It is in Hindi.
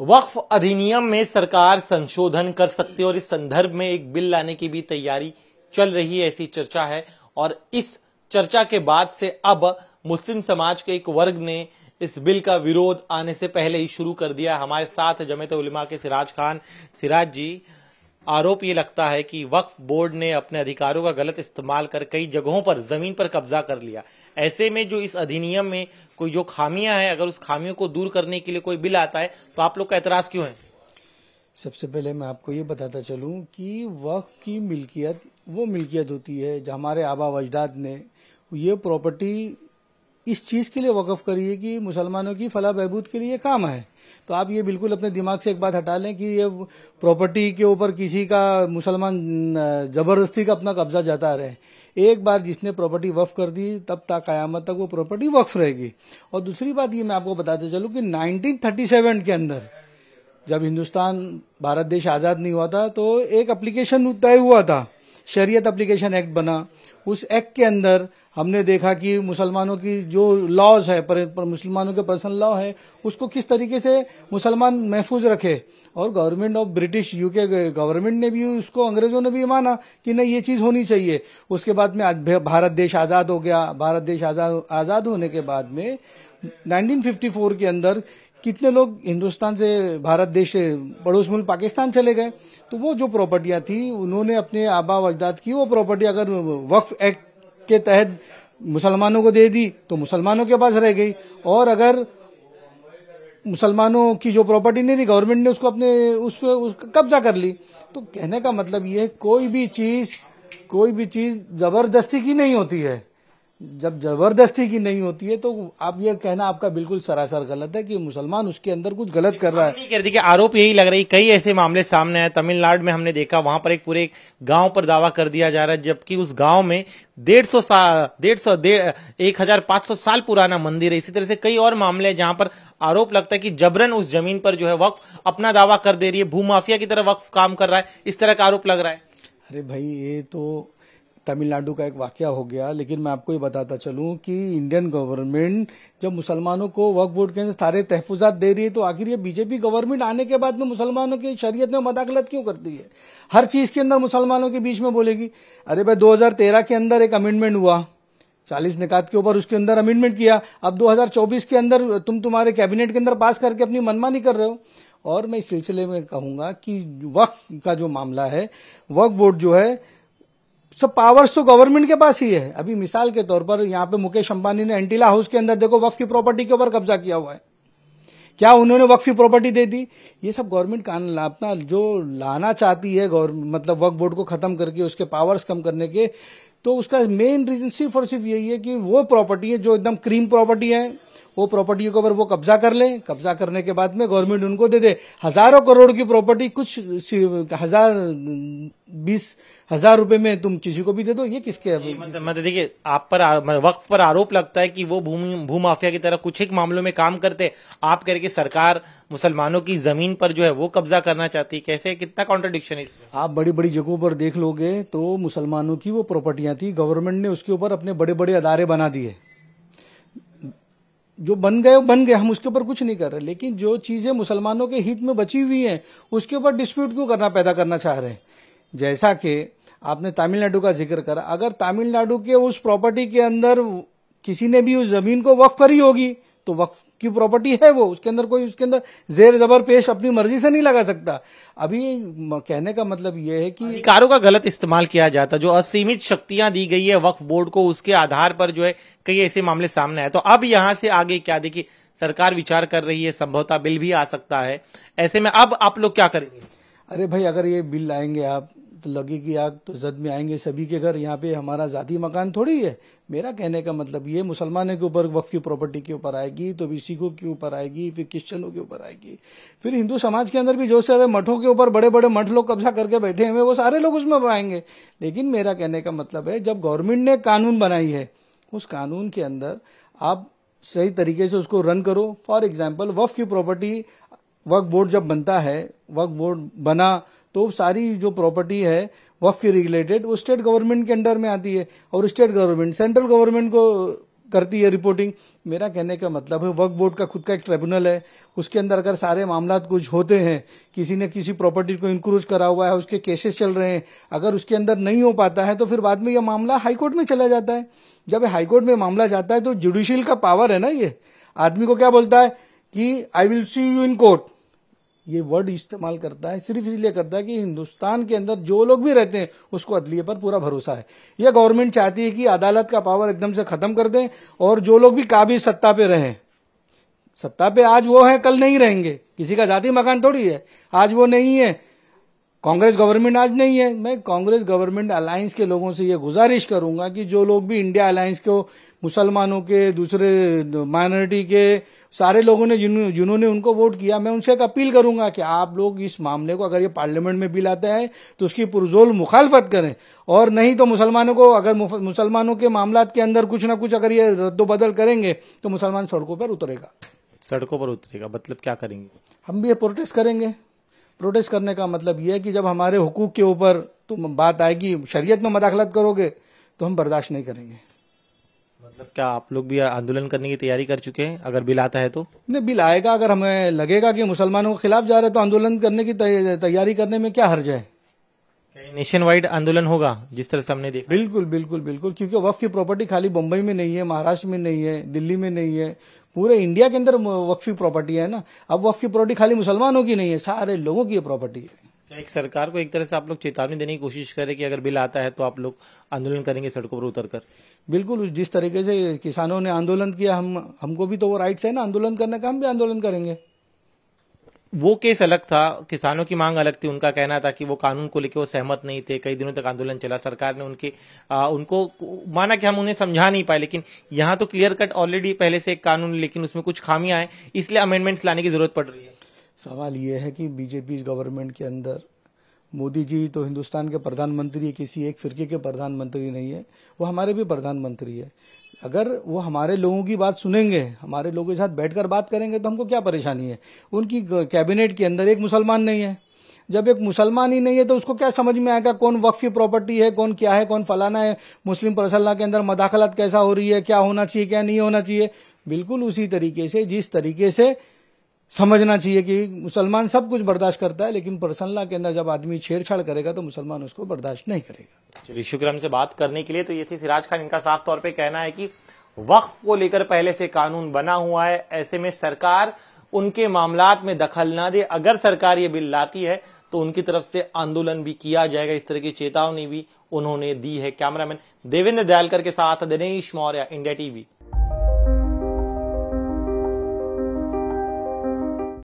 वक्फ अधिनियम में सरकार संशोधन कर सकती है और इस संदर्भ में एक बिल लाने की भी तैयारी चल रही है ऐसी चर्चा है और इस चर्चा के बाद से अब मुस्लिम समाज के एक वर्ग ने इस बिल का विरोध आने से पहले ही शुरू कर दिया हमारे साथ जमेत उलमा के सिराज खान सिराज जी आरोप ये लगता है कि वक्फ बोर्ड ने अपने अधिकारों का गलत इस्तेमाल कर कई जगहों पर जमीन पर कब्जा कर लिया ऐसे में जो इस अधिनियम में कोई जो खामियां हैं अगर उस खामियों को दूर करने के लिए कोई बिल आता है तो आप लोग का एतराज क्यों है सबसे पहले मैं आपको ये बताता चलूं कि वक्फ की मिल्कियत वो मिल्कियत होती है जो हमारे आबा वजदाद ने ये प्रॉपर्टी इस चीज के लिए वकफ करिए कि मुसलमानों की फला बहबूद के लिए काम है तो आप ये बिल्कुल अपने दिमाग से एक बात हटा लें कि ये प्रॉपर्टी के ऊपर किसी का मुसलमान जबरदस्ती का अपना कब्जा जाता रहे एक बार जिसने प्रॉपर्टी वफ कर दी तब तक कयामत तक वो प्रॉपर्टी वक्फ रहेगी और दूसरी बात ये मैं आपको बताते चलू कि 1937 के अंदर जब हिंदुस्तान भारत देश आज़ाद नहीं हुआ था तो एक अप्लीकेशन तय हुआ था शरीयत अप्लीकेशन एक्ट बना उस एक्ट के अंदर हमने देखा कि मुसलमानों की जो लॉज है पर, पर मुसलमानों के पर्सनल लॉ है उसको किस तरीके से मुसलमान महफूज रखे और government of British UK government ने भी उसको अंग्रेजों ने भी माना कि नहीं ये चीज होनी चाहिए उसके बाद में भारत देश आजाद हो गया भारत देश आजाद आजाद होने के बाद में 1954 के अंदर कितने लोग हिंदुस्तान से भारत देश से पड़ोस मुल्क पाकिस्तान चले गए तो वो जो प्रॉपर्टियां थी उन्होंने अपने आबा वजदाद की वो प्रॉपर्टी अगर वक्फ एक्ट के तहत मुसलमानों को दे दी तो मुसलमानों के पास रह गई और अगर मुसलमानों की जो प्रॉपर्टी नहीं थी गवर्नमेंट ने उसको अपने उस पर कब्जा कर ली तो कहने का मतलब ये है कोई भी चीज कोई भी चीज जबरदस्ती की नहीं होती है जब जबरदस्ती की नहीं होती है तो आप ये कहना आपका बिल्कुल सरासर गलत है कि मुसलमान उसके अंदर कुछ गलत कर रहा है कहती कि आरोप यही लग रही कई ऐसे मामले सामने आए तमिलनाडु में हमने देखा वहां पर एक पूरे गांव पर दावा कर दिया जा रहा है जबकि उस गांव में डेढ़ सौ डेढ़ सौ एक हजार पांच सौ साल पुराना मंदिर है इसी तरह से कई और मामले हैं जहां पर आरोप लगता है कि जबरन उस जमीन पर जो है वक्फ अपना दावा कर दे रही है भूमाफिया की तरह वक्फ काम कर रहा है इस तरह का आरोप लग रहा है अरे भाई ये तो तमिलनाडु का एक वाक्य हो गया लेकिन मैं आपको ये बताता चलूं कि इंडियन गवर्नमेंट जब मुसलमानों को वक्त बोर्ड के अंदर सारे तहफात दे रही है तो आखिर ये बीजेपी गवर्नमेंट आने के बाद में मुसलमानों की शरीयत में मदाखलत क्यों करती है हर चीज के अंदर मुसलमानों के बीच में बोलेगी अरे भाई दो के अंदर एक अमेंडमेंट हुआ चालीस निकात के ऊपर उसके अंदर अमेंडमेंट किया अब दो के अंदर तुम तुम्हारे कैबिनेट के अंदर पास करके अपनी मनमानी कर रहे हो और मैं इस सिलसिले में कहूंगा कि वक्फ का जो मामला है वक्फ बोर्ड जो है सब पावर्स तो गवर्नमेंट के पास ही है अभी मिसाल के तौर पर यहां पे मुकेश अंबानी ने एंटीला हाउस के अंदर देखो वक्फ की प्रॉपर्टी के ऊपर कब्जा किया हुआ है क्या उन्होंने वक्फ की प्रॉपर्टी दे दी ये सब गवर्नमेंट का अपना जो लाना चाहती है मतलब वक्फ बोर्ड को खत्म करके उसके पावर्स कम करने के तो उसका मेन रीजन सिर्फ और सिर्फ यही है कि वो प्रॉपर्टी है जो एकदम क्रीम प्रॉपर्टी है वो प्रॉपर्टी के ऊपर वो कब्जा कर ले कब्जा करने के बाद में गवर्नमेंट उनको दे दे हजारों करोड़ की प्रॉपर्टी कुछ हजार बीस हजार रुपए में तुम किसी को भी दे दो ये किसके मतलब मतलब देखिए आप पर मतलब वक्त पर आरोप लगता है कि वो भूमि भूमाफिया की तरह कुछ एक मामलों में काम करते आप कह कि सरकार मुसलमानों की जमीन पर जो है वो कब्जा करना चाहती है कैसे कितना कॉन्ट्रोडिक्शन है आप बड़ी बड़ी जगहों पर देख लोगे तो मुसलमानों की वो प्रॉपर्टियां थी गवर्नमेंट ने उसके ऊपर अपने बड़े बड़े अदारे बना दिए जो बन गए बन गए हम उसके ऊपर कुछ नहीं कर रहे लेकिन जो चीजें मुसलमानों के हित में बची हुई हैं उसके ऊपर डिस्प्यूट क्यों करना पैदा करना चाह रहे हैं जैसा कि आपने तमिलनाडु का जिक्र करा अगर तमिलनाडु के उस प्रॉपर्टी के अंदर किसी ने भी उस जमीन को वक्फ करी होगी तो वक्फ की प्रॉपर्टी है वो उसके अंदर कोई उसके अंदर जेर जबर पेश अपनी मर्जी से नहीं लगा सकता अभी कहने का मतलब ये है कि कारों का गलत इस्तेमाल किया जाता जो असीमित शक्तियां दी गई है वक्फ बोर्ड को उसके आधार पर जो है कई ऐसे मामले सामने आए तो अब यहां से आगे क्या देखिए सरकार विचार कर रही है संभवता बिल भी आ सकता है ऐसे में अब आप लोग क्या करेंगे अरे भाई अगर ये बिल लाएंगे आप तो लगेगी आग तो जद में आएंगे सभी के घर यहाँ पे हमारा जाति मकान थोड़ी है मेरा कहने का मतलब ये मुसलमानों के ऊपर वक्फ की प्रॉपर्टी के ऊपर आएगी तो भी सिखों के ऊपर आएगी फिर क्रिश्चनों के ऊपर आएगी फिर हिंदू समाज के अंदर भी जो सारे मठों के ऊपर बड़े बड़े मठ लोग कब्जा करके बैठे हुए वो सारे लोग उसमें आएंगे लेकिन मेरा कहने का मतलब है जब गवर्नमेंट ने कानून बनाई है उस कानून के अंदर आप सही तरीके से उसको रन करो फॉर एग्जाम्पल वफ की प्रॉपर्टी वक्फ बोर्ड जब बनता है वक्फ बोर्ड बना तो सारी जो प्रॉपर्टी है वक्फ के रिलेटेड वो स्टेट गवर्नमेंट के अंडर में आती है और स्टेट गवर्नमेंट सेंट्रल गवर्नमेंट को करती है रिपोर्टिंग मेरा कहने का मतलब है वक्फ बोर्ड का खुद का एक ट्रिब्यूनल है उसके अंदर अगर सारे मामला कुछ होते हैं किसी ने किसी प्रॉपर्टी को इंक्रोच करा हुआ है उसके केसेस चल रहे हैं अगर उसके अंदर नहीं हो पाता है तो फिर बाद में यह मामला हाईकोर्ट में चला जाता है जब हाईकोर्ट में मामला जाता है तो जुडिशियल का पावर है ना ये आदमी को क्या बोलता है कि I will see you in court ये वर्ड इस्तेमाल करता है सिर्फ इसलिए करता है कि हिंदुस्तान के अंदर जो लोग भी रहते हैं उसको अदलिए पर पूरा भरोसा है यह गवर्नमेंट चाहती है कि अदालत का पावर एकदम से खत्म कर दें और जो लोग भी काबिल सत्ता पे रहे सत्ता पे आज वो है कल नहीं रहेंगे किसी का जाति मकान थोड़ी है आज वो नहीं है कांग्रेस गवर्नमेंट आज नहीं है मैं कांग्रेस गवर्नमेंट अलायंस के लोगों से यह गुजारिश करूंगा कि जो लोग भी इंडिया अलायंस को मुसलमानों के दूसरे माइनॉरिटी के सारे लोगों ने जिन्होंने उनको वोट किया मैं उनसे एक अपील करूंगा कि आप लोग इस मामले को अगर ये पार्लियामेंट में बिल आता है तो उसकी पुरजोल मुखालफत करें और नहीं तो मुसलमानों को अगर मुसलमानों के मामला के अंदर कुछ ना कुछ अगर ये रद्दोबदल करेंगे तो मुसलमान सड़कों पर उतरेगा सड़कों पर उतरेगा मतलब क्या करेंगे हम भी ये प्रोटेस्ट करेंगे प्रोटेस्ट करने का मतलब यह है कि जब हमारे हुकूक के ऊपर तो बात आएगी शरीयत में मदाखलत करोगे तो हम बर्दाश्त नहीं करेंगे मतलब क्या आप लोग भी आंदोलन करने की तैयारी कर चुके हैं अगर बिल आता है तो नहीं बिल आएगा अगर हमें लगेगा कि मुसलमानों के खिलाफ जा रहे तो आंदोलन करने की तैयारी करने में क्या हर्ज है नेशन वाइड आंदोलन होगा जिस तरह से हमने देखा बिल्कुल बिल्कुल बिल्कुल क्योंकि वक्फ की प्रॉपर्टी खाली बम्बई में नहीं है महाराष्ट्र में नहीं है दिल्ली में नहीं है पूरे इंडिया के अंदर वक्फ की प्रॉपर्टी है ना अब वक्फ की प्रॉपर्टी खाली मुसलमानों की नहीं है सारे लोगों की प्रॉपर्टी है एक सरकार को एक तरह से आप लोग चेतावनी देने की कोशिश करें कि अगर बिल आता है तो आप लोग आंदोलन करेंगे सड़कों पर उतर कर बिल्कुल जिस तरीके से किसानों ने आंदोलन किया हम हमको भी तो वो राइट्स है ना आंदोलन करने का हम भी आंदोलन करेंगे वो केस अलग था किसानों की मांग अलग थी उनका कहना था कि वो कानून को लेकर वो सहमत नहीं थे कई दिनों तक आंदोलन चला सरकार ने उनके आ, उनको माना कि हम उन्हें समझा नहीं पाए लेकिन यहाँ तो क्लियर कट ऑलरेडी पहले से एक कानून लेकिन उसमें कुछ खामियां हैं इसलिए अमेंडमेंट्स लाने की जरूरत पड़ रही है सवाल ये है कि बीजेपी गवर्नमेंट के अंदर मोदी जी तो हिंदुस्तान के प्रधानमंत्री है किसी एक फिरके के प्रधानमंत्री नहीं है वो हमारे भी प्रधानमंत्री है अगर वो हमारे लोगों की बात सुनेंगे हमारे लोगों के साथ बैठकर बात करेंगे तो हमको क्या परेशानी है उनकी कैबिनेट के अंदर एक मुसलमान नहीं है जब एक मुसलमान ही नहीं है तो उसको क्या समझ में आएगा कौन वक्फी प्रॉपर्टी है कौन क्या है कौन फलाना है मुस्लिम प्रसल्ला के अंदर मदाखलत कैसा हो रही है क्या होना चाहिए क्या नहीं होना चाहिए बिल्कुल उसी तरीके से जिस तरीके से समझना चाहिए कि मुसलमान सब कुछ बर्दाश्त करता है लेकिन पर्सनल के अंदर जब आदमी छेड़छाड़ करेगा तो मुसलमान उसको बर्दाश्त नहीं करेगा चलिए शुक्रम से बात करने के लिए तो ये थी सिराज खान इनका साफ तौर पे कहना है कि वक्फ को लेकर पहले से कानून बना हुआ है ऐसे में सरकार उनके मामला में दखल ना दे अगर सरकार ये बिल लाती है तो उनकी तरफ से आंदोलन भी किया जाएगा इस तरह की चेतावनी भी उन्होंने दी है कैमरामैन देवेंद्र दयालकर के साथ दिनेश मौर्य इंडिया टीवी